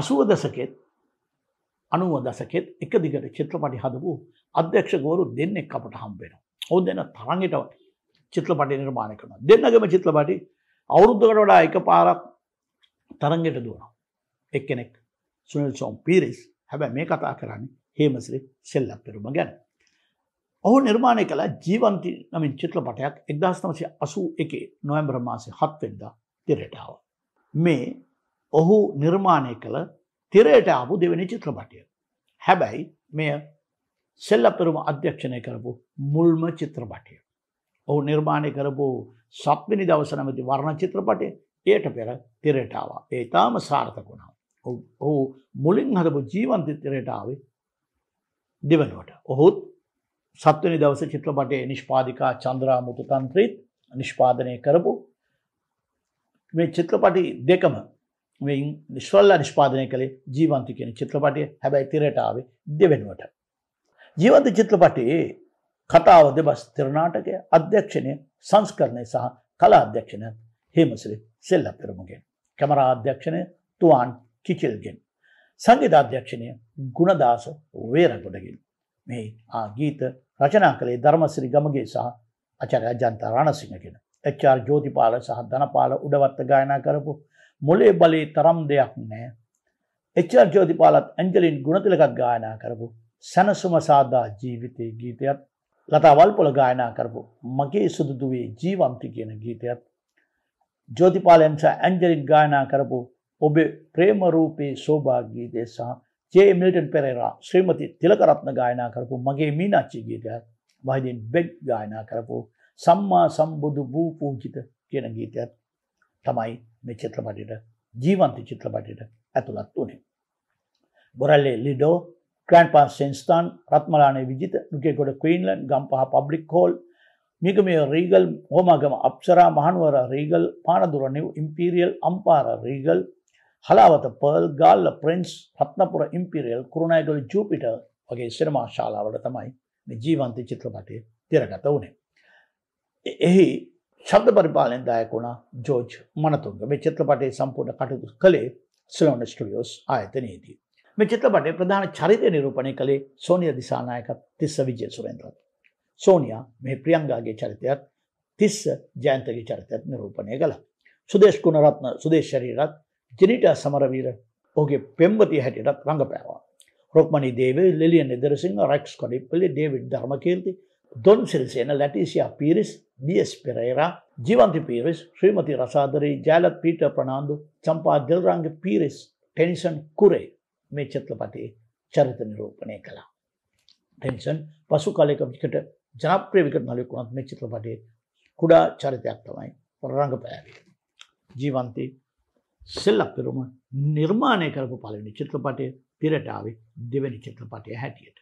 අසුව දසකෙත් අනුව දසකෙත් එක දිගට චිත්‍රපටි හදපු අධ්‍යක්ෂකවරු දෙන්නෙක් අපට හම්බෙන. ඔවු දෙන්න තරගෙට චිත්‍රපටි නිර්මාණ කරන දෙන්නගම චිත්‍රපටි අවුරුද්ධකට වඩා එක පාරක් තරගෙට දුවන. එක්කෙනෙක් සුනල් සෝම් පිරිස් හැබැ මේ කතා කරන්නේ හේමසිරි සෙල්ලක් පෙරුම ගැන. ඔහු නිර්මාණය කළ ජීවන්ති නමින් චිත්‍රපටයක් එක්දස් නමසය අසූ එකේ නොයම්බ්‍රමාසය හත්වෙන්ද තිරෙටාව. මේ ඔහු නිර්මාණය කළ තිරයට ආපු දෙවැනි චිත්‍රපටය. හැබැයි මෙය සෙල්ලපෙරුම අධ්‍යක්ෂණය කරපු මුල්ම චිත්‍රපටය. ඔහු නිර්මාණය කරපු සත්මිනි දවසනමති වර්ණ චිත්‍රපටය එයට පෙර තිරටාව. ඒ තාම සාර්ථකුණාව. ඔහු මුලින් හදපු ජීවන්ති තිරටාවේ දෙවනුවට. ඔහුත් සත්වනි දවස චිත්‍රපටේ නිෂ්පාධිකා චන්ද්‍රා මුතුතන්ත්‍රීත් නිෂ්පාදනය කරපු මේ චිත්‍රපටි දෙකම මෙයින් නිශ්වල්ලා නිෂ්පාදනය කළේ ජීවන්ති කියන චිත්‍රපටය හැබැයි තිරටාවේ දෙවෙනුවට. ජීවන්ත චිත්‍රපටයේ කතාව දෙබස් තිරනාටකය අධ්‍යක්ෂණය සංස්කරණය සහ කලා අධ්‍යක්ෂණ හෙමසිරි සෙල්ල පෙරමගෙන්. කැමරා අධ්‍යක්ෂණය තුවාන් කිකිල්ගෙන්. සංගීත අධ්‍යක්ෂණය ගුණදාස වේරගොඩගින්. මේ ආ ගීත රචනා කළේ ධර්මසිරි ගමගේ සහ අචරය ජන්ත රණසිංහගෙන. එච්චාර් ජෝතිපාල සහ ධනපාල උඩවත්ත ගායනා කරපු මොලේ බලේ තරම් දෙයක් නෑ. එච්චර් ජෝතිපාලත් ඇන්ජලින් ගුණතිලකත් ගායනා කරපු සැනසුම සාදා ජීවිතය ගීතයත් ලතාවල්පොල ගායනා කරපු මගේ සුදුදුවේ ජීවන්ති කියන ගීතයත් ජෝතිපාලයන්ස ඇන්ජලින් ගායනා කරපු ඔබේ ප්‍රේමරූපයේ සෝභා ගීතය සහ ජේ මිල්ටන් පෙරේරා ශ්‍රීමති තිලකරත්න ගායනා කරපු මගේ මීනාච්චි ගීතයත් වහිදින් බෙග් ගායනා කරපු සම්මා සම්බුදු වූ පූජිත කියන ගීතයත් තමයි මේ චිත්‍රපටට ජීවන්ත චිත්‍රපටට ඇතුළත් වනේ. ගොරල්ලේ ලිඩෝ ක්‍රන් පන් සෙන්ස්ථාන් රත්මලානේ විජිත නුකෙකොට කීන්ලන් ගම්පහ පබ්ලික් හෝල් මිකම රීගල් හෝමගම අප්සරා මහනුවර රීගල් පානදුරනිව් Imperial Ampara Regal Halawatha Pearl Galle Prince Ratnapura Imperial Kurunegala Jupiter වගේ සිනමා ශාලාවට තමයි ජීවන්ත චිත්‍රපටය තිරගත වනේ. එහි ශබ්ද පරිපාලෙන් දායක වුණා ජෝජ් මනතුන්ග මේ චිත්‍රපටයේ සම්පූර්ණ කටයුතු කළේ සිලෝන ස්ටුඩියෝස් ආයතනයේදී. මේ චිත්‍රපටයේ ප්‍රධාන චරිතය නිරූපණය කළේ සෝනියා දිසානායකත් තිස්ස විජය සුරේන්ද්‍රත්. සෝනියා මේ ප්‍රියංගාගේ චරිතයත් තිස්ස ජයන්තගේ චරිතයත් නිරූපණය කළා. සුදේශ් ගුණරත්න සුදේශ් ශරීරත් ජිනිටා සමරවීර ඔහුගේ පෙම්වතිය හැටියටත් රඟපෑවා. Rukmani Devi Lillian Edirisinghe Rex Kodippili David Dharmakeerthi Don Sirisena, Leticia Pires, D.S. Pereira, Jivanti Pires, Srimati Rasadari, Jalat Peter Pranandu, Champa Dilrang Pires, Tennyson Cooray මේ චත්‍රපතයේ චරිත නිරූපණය කළා. ටෙනිසන් පසු කාලයක විකට ජනප්‍රිය විකට නලෙක් වුණත් මේ චිත්‍රපටයේ කුඩා චරිතයක් තමයි රංගපෑවේ. ජීවන්තී සෙල්ලප්පිරුම නිර්මාණය කරපු පළවෙනි චිත්‍රපටය පිරට ආවේ දෙවෙනි චිත්‍රපටය හැටියට.